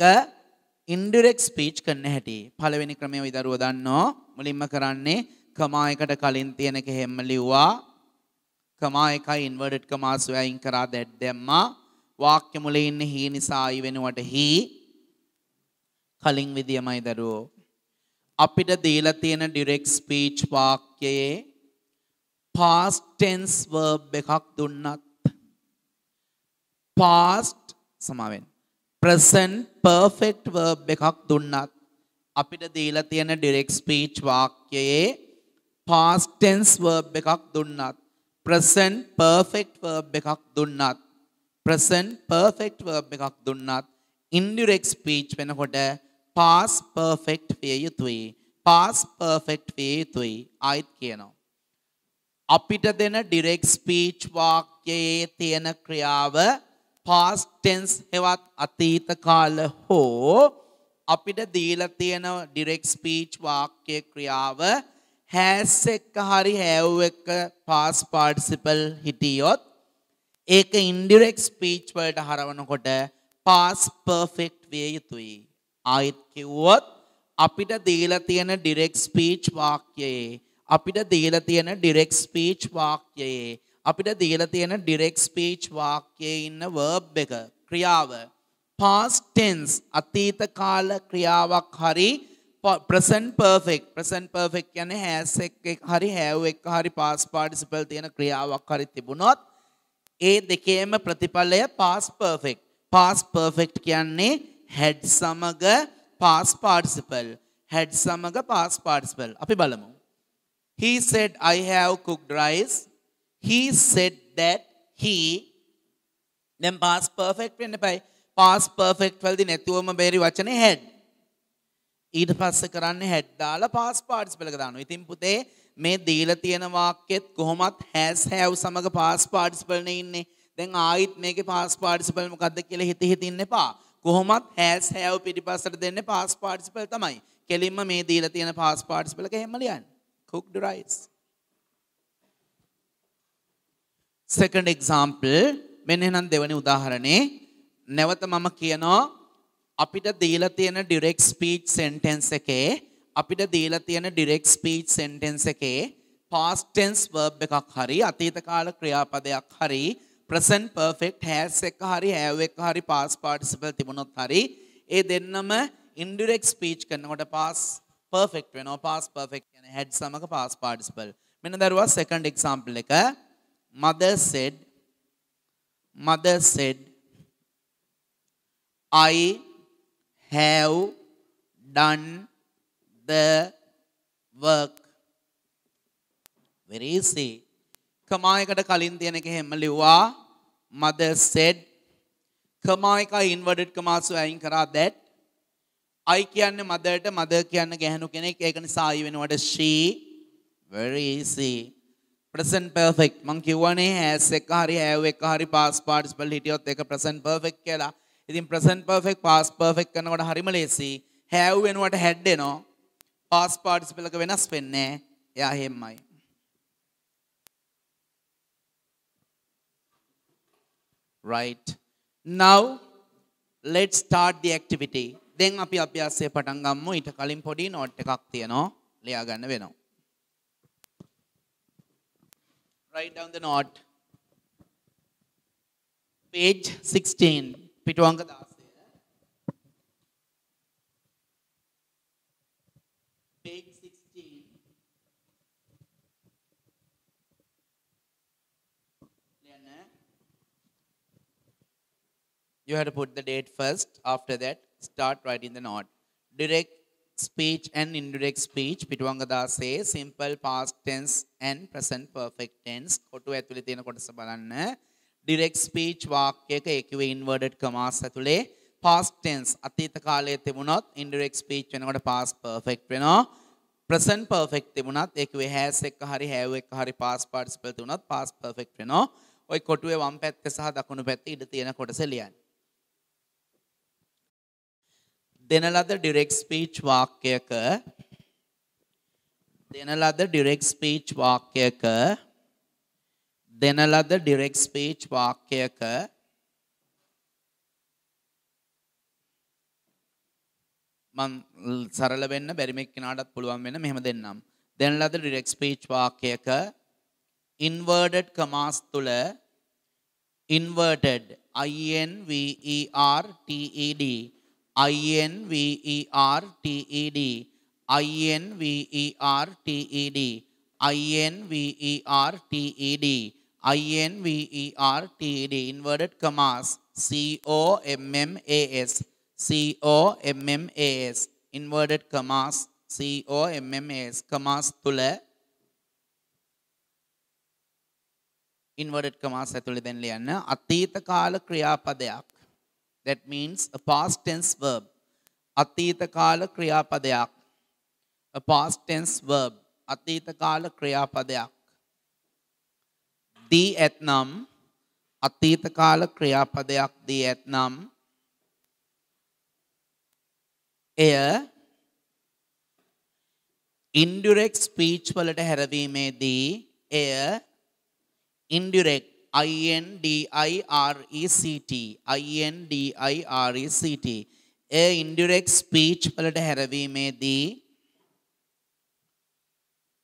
A: ඉන්ඩිරෙක් ස්පීච් කරන්න හැටි පළවෙනි ක්‍රමය විදරුව දන්නෝ මුලින්ම කරන්නේ කමායකට කලින් තියෙනක හෙම්ම ලිව්වා කමායකයි ඉන්වර්ඩට් කමාසුවයින් කරා දැඩ් දැම්මා වාක්‍ය මුලේ ඉන්න හී නිසායි වෙනුවට හි කලින් විදියමයි දරුවෝ අපිට දීලා තියෙන ඩිරෙක් ස්පීච් වාක්‍යයේ past tense verb එකක් දුන්නත් past සමාවෙන්න ප්‍රසන් පර්ෆෙක්ට් වර්බ් එකක් දුන්නත් අපිට දීලා තියෙන ඩිරෙක්ට් ස්පීච් වාක්‍යයේ past tense verb එකක් දුන්නත් present perfect verb එකක් දුන්නත් present perfect verb එකක් දුන්නත් indirect speech වෙනකොට past perfect විය යුතුයි past perfect විය යුතුයි ආයිත් කියනවා අපිට දෙන ඩිරෙක්ට් ස්පීච් වාක්‍යයේ තියෙන ක්‍රියාව past tense හෙවත් අතීත කාල හෝ අපිට දීලා තියෙන direct speech වාක්‍ය ක්‍රියාව has එක හරි have එක past participle හිටියොත් ඒක indirect speech වලට හරවනකොට past perfect විය යුතුයි. ආයෙත් කිව්වොත් අපිට දීලා තියෙන direct speech වාක්‍යයේ අපිට දීලා තියෙන direct speech වාක්‍යයේ අපිට දීලා තියෙන ඩිරෙක්ට් ස්පීච් වාක්‍යයේ ඉන්න verb එක ක්‍රියාව past tense අතීත කාල ක්‍රියාවක් හරි present perfect present perfect කියන්නේ has එක හරි have එක හරි past participle තියෙන ක්‍රියාවක් හරි තිබුණොත් ඒ දෙකේම ප්‍රතිඵලය past perfect past perfect කියන්නේ had සමග past participle had සමග past participle අපි බලමු he said i have cooked rice He said that he දැන් past perfect වෙන්න එපයි. past perfect වලදී නැතුවම බැරි වචනේ had. ඊට පස්සේ කරන්නේ had දාලා past participle එක දානවා. ඉතින් පුතේ මේ දීලා තියෙන වාක්‍යෙත් කොහොමත් has have සමග past participle නේ ඉන්නේ. දැන් ආයිත් මේකේ past participle මොකද්ද කියලා හිත හිතින් එපා. කොහොමත් has have පිටිපස්සට දෙන්නේ past participle තමයි. කෙලින්ම මේ දීලා තියෙන past participle එක හැම ලියන්න. cooked rice සෙකන්ඩ් එක්සාම්පල් මෙන්න එහෙනම් දෙවැනි උදාහරණේ නැවත මම කියනවා අපිට දීලා තියෙන ඩිරෙක්ට් ස්පීච් සෙන්ටෙන්ස් එකේ අපිට දීලා තියෙන ඩිරෙක්ට් ස්පීච් සෙන්ටෙන්ස් එකේ past tense verb එකක් හරි අතීත කාල ක්‍රියාපදයක් හරි present perfect has එක හරි have එක හරි past participle තිබුණොත් හරි ඒ දෙන්නම indirect speech කරනකොට past perfect වෙනවා past perfect කියන්නේ had සමග past participle මෙන්න දරුවා second example එක Mother said, Mother said, I have done the work. Very easy. කමායකට කලින් තියෙන එක හැම ලිව්වා mother said කමායක inverted commas වලින් කරා that I කියන්නේ motherට mother කියන්නේ ගැහණු කෙනෙක් ඒක නිසා I වෙනවට she very easy present perfect මං කිව්වනේ ඇස් එක හරි ඇව් එක හරි පාස් පාටිස්පල් හිටියොත් එක ප්‍රසන් පර්ෆෙක් කියලා ඉතින් ප්‍රසන් පර්ෆෙක් පාස් පර්ෆෙක් කරනවට හරිම ලේසි හැව් වෙනුවට හැඩ් එනවා පාස් පාටිස්පල් එක වෙනස් වෙන්නේ එයා හැමයි right now let's start the activity දැන් අපි අභ්‍යාසය පටන් ගමු ඊට කලින් පොඩි නෝට් එකක් තියෙනවා ලියා ගන්න වෙනවා write down the note. Page 16, Pitwanga Das. Page 16. You have to put the date first. After that, start writing the note. Direct speech and indirect speech පිටුවංගදාසේ simple past tense and present perfect tense කොටුව ඇතුලේ තියෙන කොටස බලන්න direct speech වාක්‍යයක ඒකුවේ inverted commas ඇතුලේ past tense අතීත කාලයේ තිබුණොත් indirect speech වෙනකොට past perfect වෙනවා present perfect තිබුණත් ඒකුවේ has එක හරි have එක හරි past participle තිබුණත් past perfect වෙනවා ওই කොටුවේ වම් පැත්තේ සහ දකුණු පැත්තේ ඉඳ තියෙන කොටස ලියන්න දෙන ලද ඩිරෙක්ට් ස්පීච් වාක්‍යයක දෙන ලද ඩිරෙක්ට් ස්පීච් වාක්‍යයක දෙන ලද ඩිරෙක්ට් ස්පීච් වාක්‍යයක මං සරල වෙන්න බැරි මේ කෙනාටත් පුළුවන් වෙන මෙහෙම දෙන්නම්. දෙන ලද ඩිරෙක්ට් ස්පීච් වාක්‍යයක inverted commas තුල inverted I N V E R T E D INVERTED, INVERTED, INVERTED, INVERTED, inverted commas, C-O-M-M-A-S, C-O-M-M-A-S, inverted commas, C-O-M-M-A-S, commas තුළ ඉන්වර්ඩ් කමාස් ඇතුළේ දැන් ලියන්න අතීත කාල ක්‍රියාපදයක් That means a past tense verb. අතීත කාල ක්‍රියාපදයක්. A past tense verb. අතීත කාල ක්‍රියාපදයක්. දී ඇත්නම් අතීත කාල ක්‍රියාපදයක් දී ඇත්නම් එය ඉන්ඩිරෙක්ට් ස්පීච් වලට හැරවීමේදී එය indirect I N D I R E C T. I N D I R E C T. A indirect speech වලට the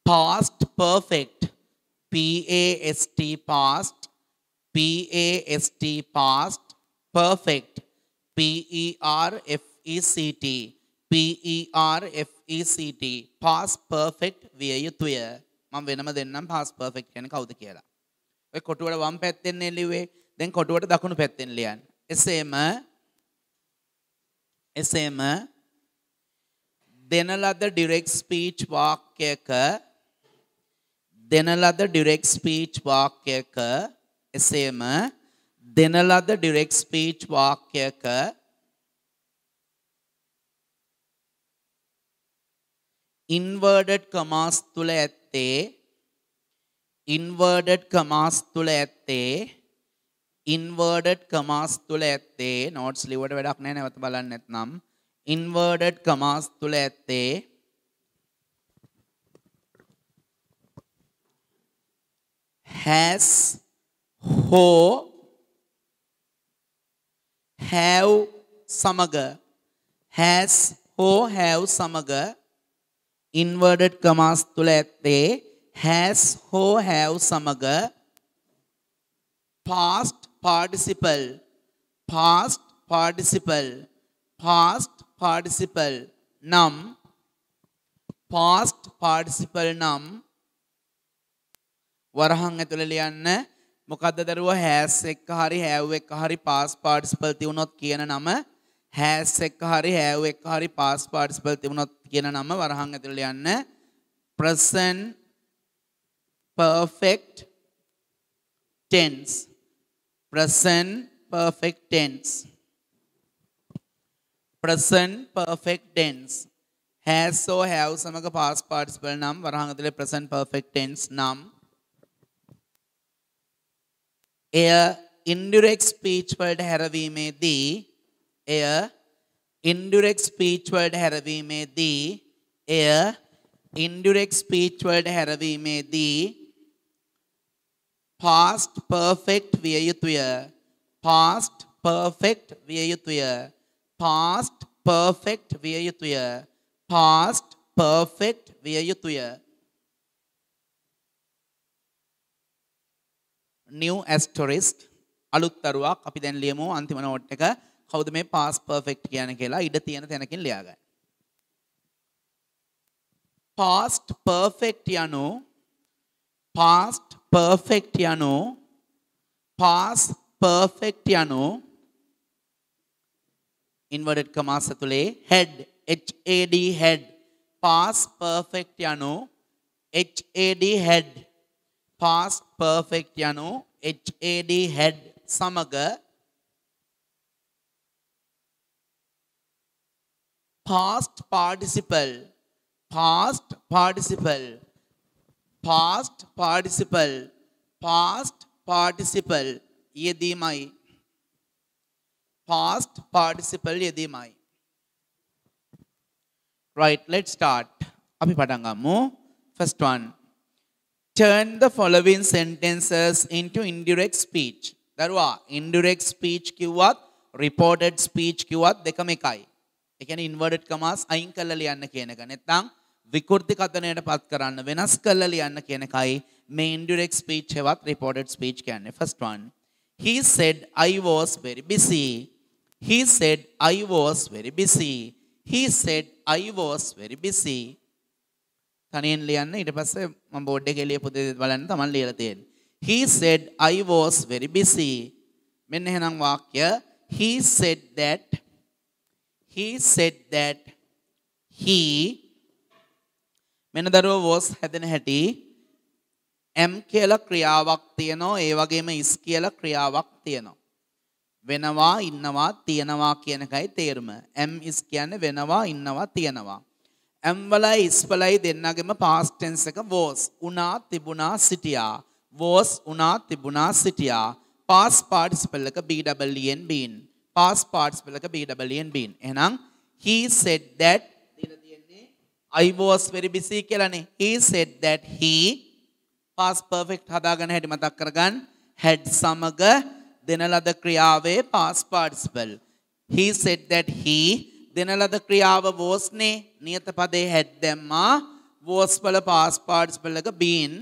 A: past perfect P A S T past P A S T past perfect P E R F E C T P E R F E C T past perfect විය යුතුය මම වෙනම දෙන්නම් past perfect කියන්නේ කවුද කියලා ඔය කොටුවට වම් පැත්තෙන් එළිවේ දැන් කොටුවට දකුණු පැත්තෙන් ලියන්න. එසේම එසේම දෙන ලද ඩිරෙක්ට් ස්පීච් වාක්‍යයක දෙන ලද ඩිරෙක්ට් ස්පීච් වාක්‍යයක එසේම දෙන ලද ඩිරෙක්ට් ස්පීච් වාක්‍යයක inverted commas තුල ඇත්තේ ඉන්වර්ඩඩ් කමාස් තුළ ඇත්තේ ඉන්වර්ඩඩ් කමාස් තුළ ඇත්තේ නෝට්ස් ලිවට වැඩක් නෑ නැවත බලන්න නැත්නම් ඉන්වර්ඩඩ් කමාස් තුළ ඇත්තේ has ho have සමග has ho have සමග ඉන්වර්ඩඩ් කමාස් තුළ ඇත්තේ has හෝ have සමග past participle past participle past participle නම් past participle නම් වරහන් ඇතුළේ ලියන්න මොකද්ද දරුවා has එක හරි have එක හරි past participle තියුණොත් කියන නම has එක හරි have එක හරි past participle තියුණොත් කියන නම වරහන් ඇතුළේ ලියන්න present perfect tense present perfect tense present perfect tense has so have සමග past participle nam varahangathile present perfect tense nam indirect speech word haravime di speech indirect speech word haravime di වලට indirect speech word haravime di හැරවීමේදී past perfect විය යුතුය past perfect විය යුතුය past perfect විය යුතුය past perfect විය යුතුය new asterisk අලුත් තරුවක් අපි දැන් ලියමු අන්තිම නෝට් එක කවුද මේ past perfect කියන්නේ කියලා ඉඩ තියෙන තැනකින් ලියාගන්න past perfect යනු past perfect යනු past perfect යනු inverted commas ඇතුලේ head h a d head past perfect යනු h a d head past perfect යනු h a d head සමග past participle past participle past participle past participle यदिमयि past participle यदिमयि right let's start අපි පටන් ගමු first one turn the following sentences into indirect speech දරුවා indirect speech කිව්වත් reported speech කිව්වත් දෙකම එකයි ඒ කියන්නේ inverted commas අයින් කරලා ලියන්න කියන එක නැත්නම් විකෘති කතනයට පත් කරන්න වෙනස් කරලා ලියන්න කියන එකයි මේ ඉන්ඩිරෙක්ට් ස්පීච් එවත් රිපෝටඩ් ස්පීච් කියන්නේ first one he said i was very busy he said i was very busy he said i was very busy තනියෙන් ලියන්න ඊට පස්සේ මම බෝඩ් එකේ ලියපු දේ බලන්න තමන් ලියලා තියෙන්නේ he said i was very busy මෙන්න එහෙනම් වාක්‍ය he said that he said that he මෙන්න දරුව වෝස් හැදෙන හැටි M කියලා ක්‍රියාවක් තියෙනවා ඒ වගේම is කියලා ක්‍රියාවක් තියෙනවා. වෙනවා ඉන්නවා තියෙනවා කියන එකයි තේරුම. M is කියන්නේ වෙනවා ඉන්නවා තියෙනවා. M වලයි is වලයි දෙන්නගෙම past tense එක was, උනා, තිබුණා, සිටියා. was, උනා, තිබුණා, සිටියා. past participle එක be been. past participle එක be been. එහෙනම් he said that I was very busy කියලානේ. He said that he past perfect හදාගන්න හැටි මතක් කරගන්න had සමග දෙන ලද ක්‍රියාවේ past participle. He said that he දෙන ලද ක්‍රියාව was නේ නියත පදේ had දැම්මා was වල past participle එක been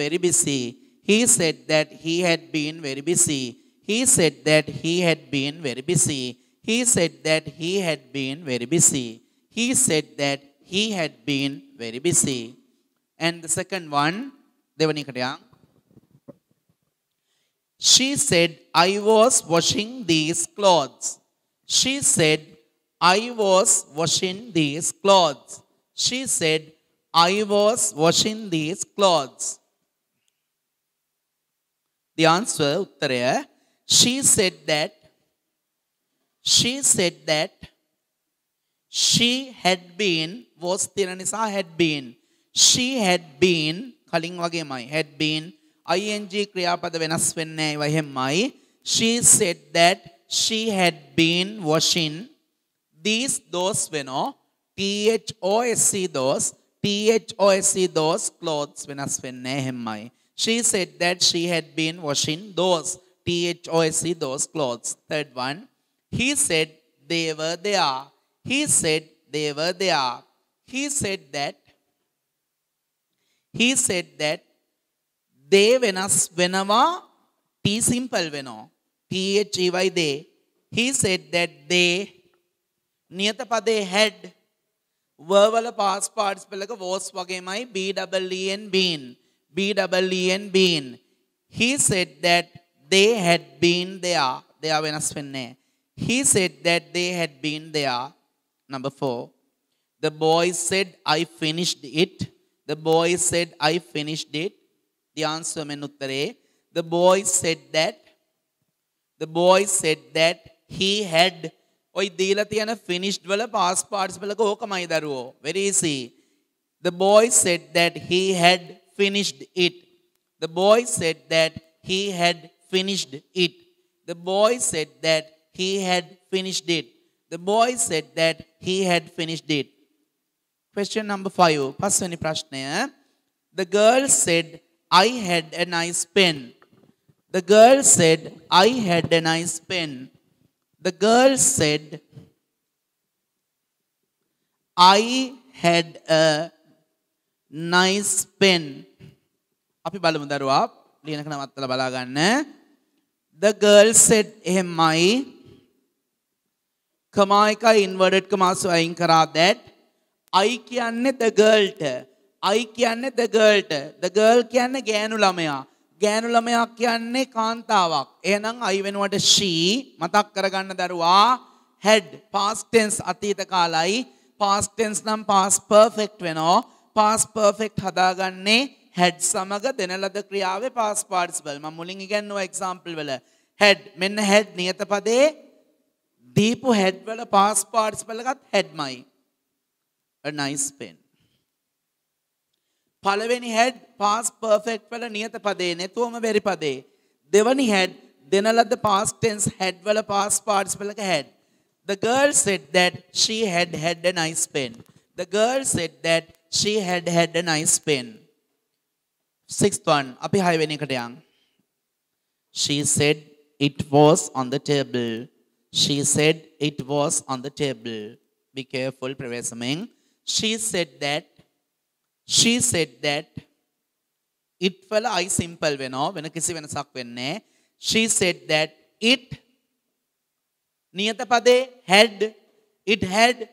A: very busy. He said that he had been very busy. He said that he had been very busy. He said that he had been very busy. He said that he had been very busy. And the second one, Devanikadiyang, she said, I was washing these clothes. She said, I was washing these clothes. She said, I was washing these clothes. The answer, uttare. she said that, she said that, she had been, was Tiranisa had been. She had been කලින් වගේමයි had been ing ක්‍රියාපද වෙනස් වෙන්නේ නැහැ එහෙමයි. She said that she had been washing these those වෙනෝ T H O S E O S C T H T H O S C those clothes වෙනස් වෙන්නේ එහෙමයි. She said that she had been washing those T H O S C those clothes. Third one, he said they were there. He said they were there. He said that. He said that they venas venava T simple veno. T H E Y they. He said that they නියතපදේ had verb වල past participle එක was වගේමයි be double e n been be double e n been he said that they had been there they වෙනස් වෙන්නේ he said that they had been there Number four, the boy said, I finished it. The boy said, I finished it. The answer mein uttare, the boy said that. The boy said that he had. ඔයි දීලා finished වල past participle එක Very easy. The boy said that he had finished it. The boy said that he had finished it. The boy said that he had finished it. The boy said that he had finished it. Question number five. පස්වැනි eh? The girl said, I had a nice pen. The girl said, I had a nice pen. The girl said, I had a nice pen. අපි බලමු දරුවා ලියනක නවත්තලා බලා ගන්න. The girl said, "My." comma එකයි inverted commas වයින් කරා that I කියන්නේ the girl ට I කියන්නේ the girl ට the girl කියන්නේ ගෑනු ළමයා ගෑනු ළමයා කියන්නේ කාන්තාවක් එහෙනම් I වෙනුවට she මතක් කරගන්න දරුවා had past tense අතීත කාලයි past tense නම් past perfect වෙනවා past perfect හදාගන්නේ had සමග දෙන ලද ක්‍රියාවේ past participle මම මුලින් ඉගැන්නුවා example වල had මෙන්න had නියතපදේ දීපු හැඩ් වල පාස් පාටිසිපල් එකත් හැඩ්මයි. A nice pen. පළවෙනි හැඩ් පාස් perfect වල නියත පදේ නැතුවම බැරි පදේ. දෙවනි හැඩ් දෙන ලද past tense හැඩ් වල පාස් පාටිසිපල් එක හැඩ්. The girl said that she had had a nice pen. The girl said that she had had a nice pen. Sixth one, අපි හයවෙනි එකට යන්. She said it was on the table. She said it was on the table. Be careful, Pravesaming. She said that. She said that. ඉට්වල I simple when I suck වෙනසක් වෙන්නේ. She said that it නියත පදේ had it had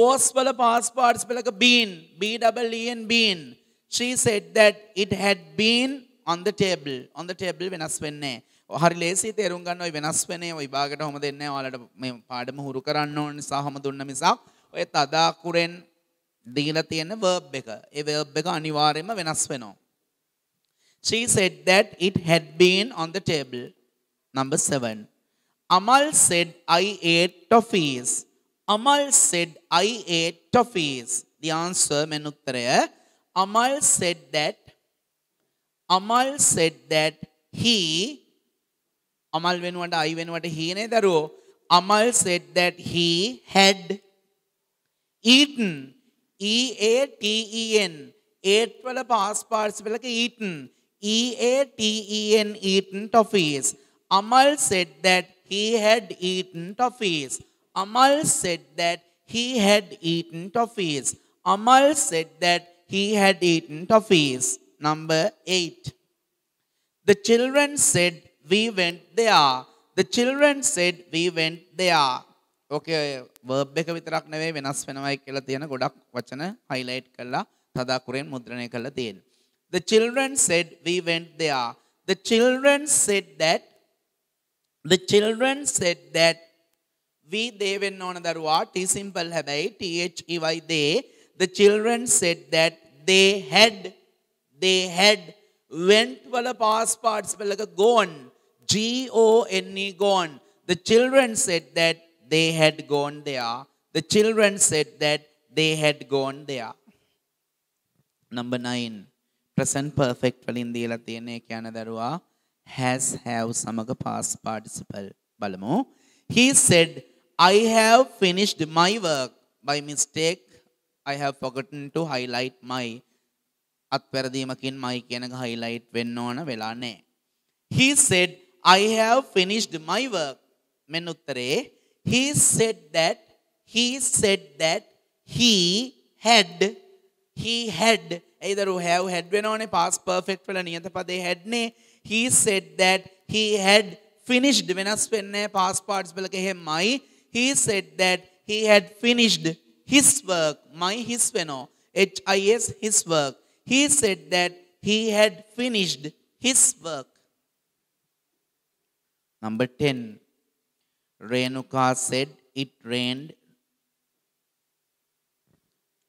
A: was a past participle එක been b double and been. She said that it had been on the table on the table when I වෙන්නේ. හරි ලේසි තේරුම් ගන්න ඔය වෙනස් වෙන්නේ ඔය විභාගයට හොම දෙන්නේ ඔයාලට මේ පාඩම හුරු කරන්න ඕන නිසා හොම දුන්න මිසක් ඔය තදාකුරෙන් දීලා තියෙන verb එක ඒ verb එක අනිවාර්යයෙන්ම වෙනස් වෙනවා she said that it had been on the table number 7 amal said i ate toffees amal said i ate toffees the answer මෙන්න උත්තරය amal said that amal said that he Amal වෙනුවට අයි වෙනුවට හීනේ දරුවෝ Amal said that he had eaten E A T E N eight වල past participle එක eaten E A T E N eaten toffees Amal said that he had eaten toffees Amal said that he had eaten toffees Amal said that he had eaten toffees number 8 the children said we went there. The children said, we went there. Okay verb එක විතරක් නෙවෙයි වෙනස් වෙනවයි කියලා තියෙන ගොඩක් වචන highlight කරලා තදාකුරෙන් මුද්‍රණය කරලා තියෙනවා. The children said, we went there. The children said that The children said that we they වෙන්න ඕන දරුවා T simple හැබැයි T H E Y they the children said that they had they had went වල past parts වලක gone G O N E, gone. The children said that they had gone there. The children said that they had gone there. Number nine. Present perfect වලින් දීලා තියෙන එක යන දරුවා has have සමග past participle බලමු. He said, I have finished my work. By mistake, I have forgotten to highlight my. අත්වැරදීමකින් my කියන highlight වෙන්න ඕන වෙලා නැහැ. He said, I have finished my work. Men uttare, he said that, he said that, he had, he had, either you have had when on a past perfect වල නියත පදේ had ne, he said that he had finished වෙනස් වෙන්නේ past parts වලක එහෙමයි, he said that he had finished his work, my his වෙනෝ, H-I-S his work. He said that he had finished his work. Number 10. Renuka said, It rained.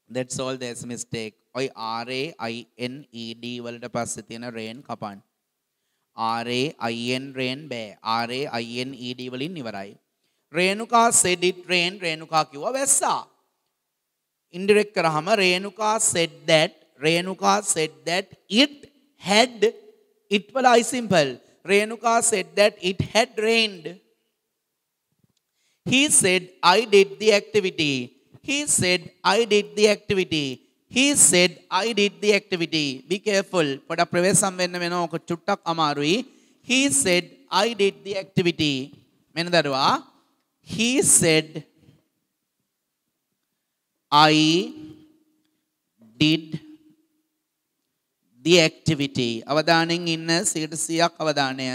A: That's all there's a mistake. ඔයි RAINED වලට පස්සේ තියෙන rain කපන්න. RAIN rain බෑ. RAINED වලින් ඉවරයි. Renuka said it rain Renuka කිව්වා වැස්සා. Indirect කරාම Renuka said that Renuka said that it had it වල i simple Renuka said that it had rained. He said, I did the activity. He said, I did the activity. He said, I did the activity. Be careful. But a chuttak amarui. He said, I did the activity. Menadaruwa. He said, I did the activity අවධානෙන් ඉන්න 100ක් අවධානය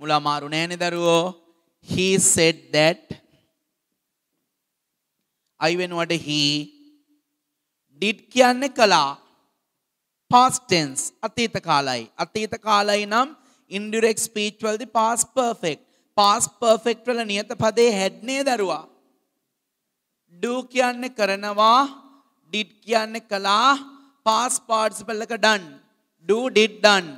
A: මුල අමාරු නෑනේ දරුවෝ he said that I වෙනුවට he did කියන්නේ කළා past tense අතීත කාලයි අතීත කාලයි නම් indirect speech වලදී past perfect past perfect වල නියත පදේ had නේ දරුවා do කියන්නේ කරනවා did කියන්නේ කළා past participle එක done. Do did done.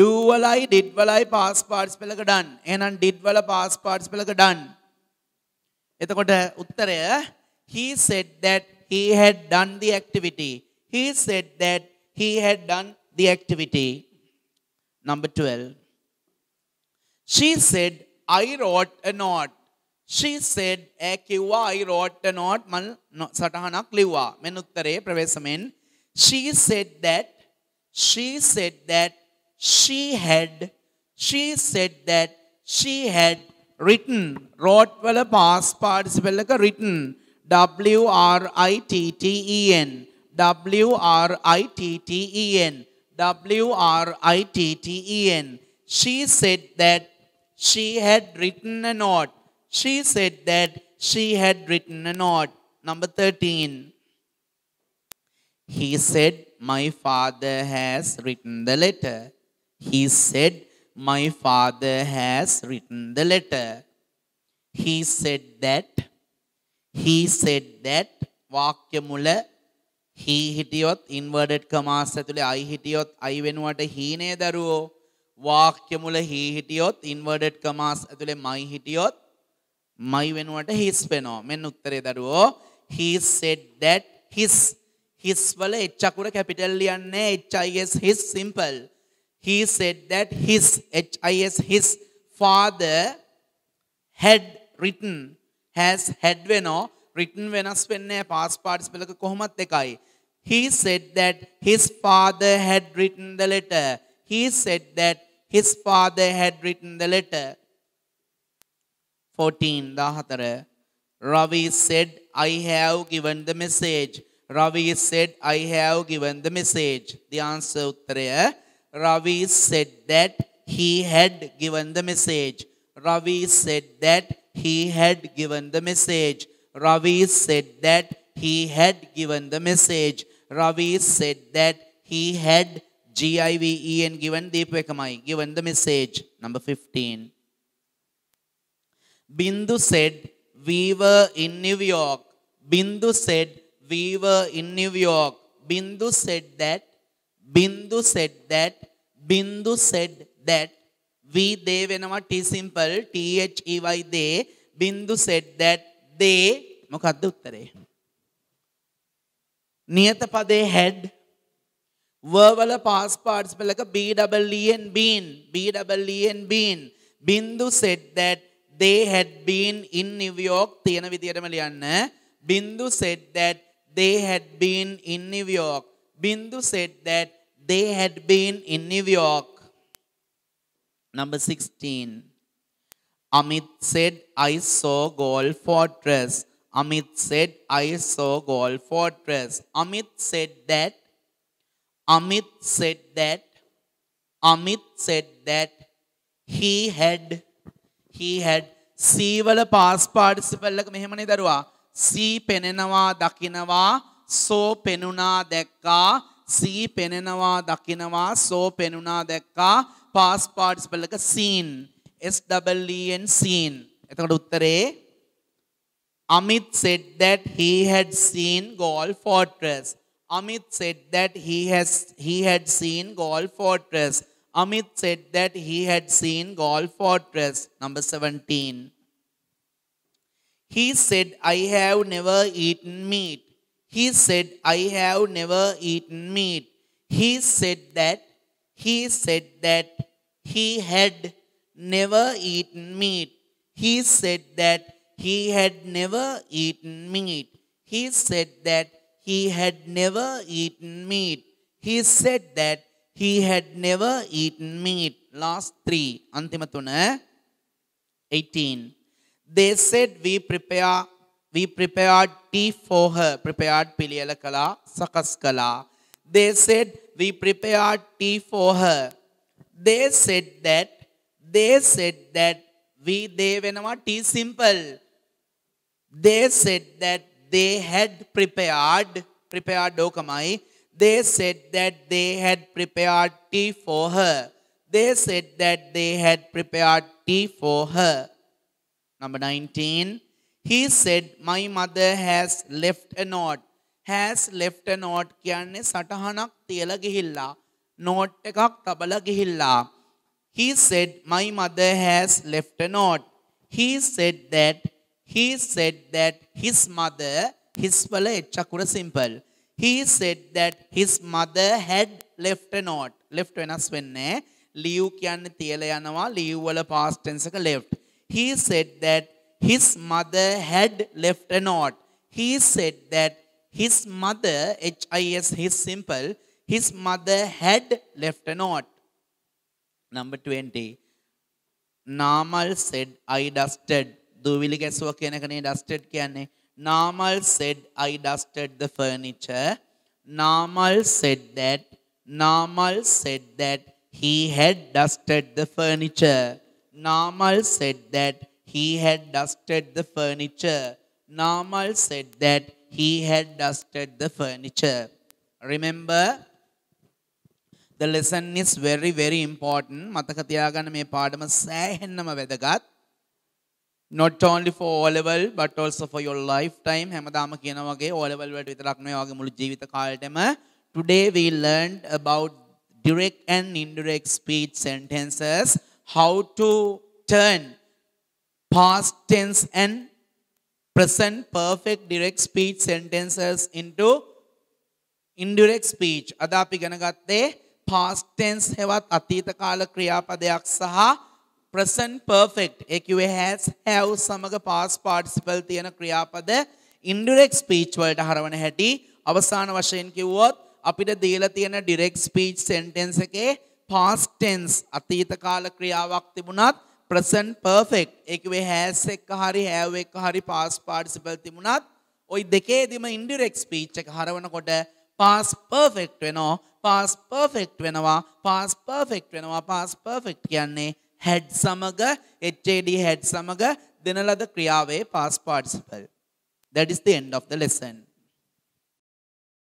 A: Do වලයි did වලයි past participle එක done. එහෙනම් did වල past participle එක done. එතකොට උත්තරය he said that he had done the activity. He said that he had done the activity. Number 12. She said, I wrote a note. "A said I wrote a note. Mal මල් සටහනක් ලිව්වා මෙනුත්තරේ pravesamen. She said that, she said that, she had, she said that, she had written, wrote well past participle like written, W-R-I-T-T-E-N, W-R-I-T-T-E-N, W-R-I-T-T-E-N. She said that she had written a note. She said that she had written a note. Number 13. He said, My father has written the letter. He said, My father has written the letter. He said that. He said that. වාක්‍ය මුල he හිටියොත් inverted commas ඇතුලේ i හිටියොත් i වෙනුවට he නේ දරුවෝ වාක්‍ය මුල he හිටියොත් inverted commas ඇතුලේ my හිටියොත් my වෙනුවට his වෙනවා මෙන්න උත්තරේ දරුවෝ he said that his his වල එච්චකුර කැපිටල් ලියන්නේ HIS his simple. He said that his HIS his father had written has had වෙනෝ written වෙනස් වෙන්නේ past participle එක කොහොමත් එකයි. He said that his father had written the letter. He said that his father had written the letter. 14 14 Ravi said I have given the message Ravi said, I have given the message. The answer Uttara, Ravi said that he had given the message. Ravi said that he had given the message. Ravi said that he had given the message. Ravi said that he had G-I-V-E and given Deepakamai, given the message. Number 15. Bindu said, we were in New York. Bindu said, we were in New York, Bindu said that, Bindu said that, Bindu said that, we they වෙනවා T simple, T H E Y they, Bindu said that, they මොකක්ද උත්තරේ? නියත පදේ had verb වල past participle එක B double E N been, B double E N been. Bindu said that they had been in New York තියෙන විදියටම ලියන්න. Bindu said that they had been in New York. Bindu said that they had been in New York. Number 16. Amit said, I saw gold Fortress. Amit said, I saw gold Fortress. Amit said that. Amit said that. Amit said that he had he had සීවල past participle එක මෙහෙමනේ දරුවා සී පෙනෙනවා දකිනවා saw පෙනුනා දැක්කා සී පෙනෙනවා දකිනවා saw පෙනුනා දැක්කා පාස් පාටිසිපල් එක seen S double E N seen එතකොට උත්තරේ Amit said that he had seen Gaul fortress Amit said that he has he had seen Gaul fortress Amit said that he had seen Gaul fortress number 17 He said, I have never eaten meat. He said, I have never eaten meat. He said that, he said that he had never eaten meat. He said that he had never eaten meat. He said that he had never eaten meat. He said that he had never eaten meat. Last three. Antimatuna. 18. They said, we prepare, we prepared tea for her. Prepared piliyalakala, sakaskala. They said, we prepared tea for her. They said that, they said that, we, they, venava, tea simple. They said that they had prepared, prepared okamai. They said that they had prepared tea for her. They said that they had prepared tea for her. Number 19, he said, my mother has left a note. Has left a note කියන්නේ සටහනක් තියලා ගිහිල්ලා note එකක් තබලා ගිහිල්ලා. He said, my mother has left a note. He said that, he said that his mother, his වල එච්චකුර simple. He said that his mother had left a note. Left වෙනස් වෙන්නේ. leave කියන්නේ තියලා යනවා leave වල past tense එක left. He said that his mother had left a note. He said that his mother, H-I-S, his simple, his mother had left a note. Number 20. Namal said, I dusted. Do දූවිලි can කියන dusted? Can කියන්නේ. Namal said, I dusted the furniture. Namal said that. Namal said that he had dusted the furniture. Namal said that he had dusted the furniture. Namal said that he had dusted the furniture. Remember, the lesson is very, very important. Matakatiyagan me padama sahennama vedagat. not only for O level but also for your lifetime හැමදාම කියන වගේ O level වලට විතරක් නෙවෙයි වගේ මුළු ජීවිත කාලෙටම today we learned about direct and indirect speech sentences how to turn past tense and present perfect direct speech sentences into indirect speech. අද අපි ඉගෙන ගත්තේ past tense හෙවත් අතීත කාල ක්‍රියාපදයක් සහ present perfect A කියුවේ has have සමග past participle තියෙන ක්‍රියාපද indirect speech වලට හරවන හැටි අවසාන වශයෙන් කිව්වොත් අපිට දීලා තියෙන direct speech sentence එකේ past tense අතීත කාල ක්‍රියාවක් තිබුණත් present perfect ඒ කිව්වේ has එක හරි have එක හරි past participle තිබුණත් ওই දෙකේදීම indirect speech එක හරවනකොට past perfect වෙනවා past perfect වෙනවා past perfect වෙනවා past perfect කියන්නේ had සමග had had සමග දෙන ලද ක්‍රියාවේ past participle that is the end of the lesson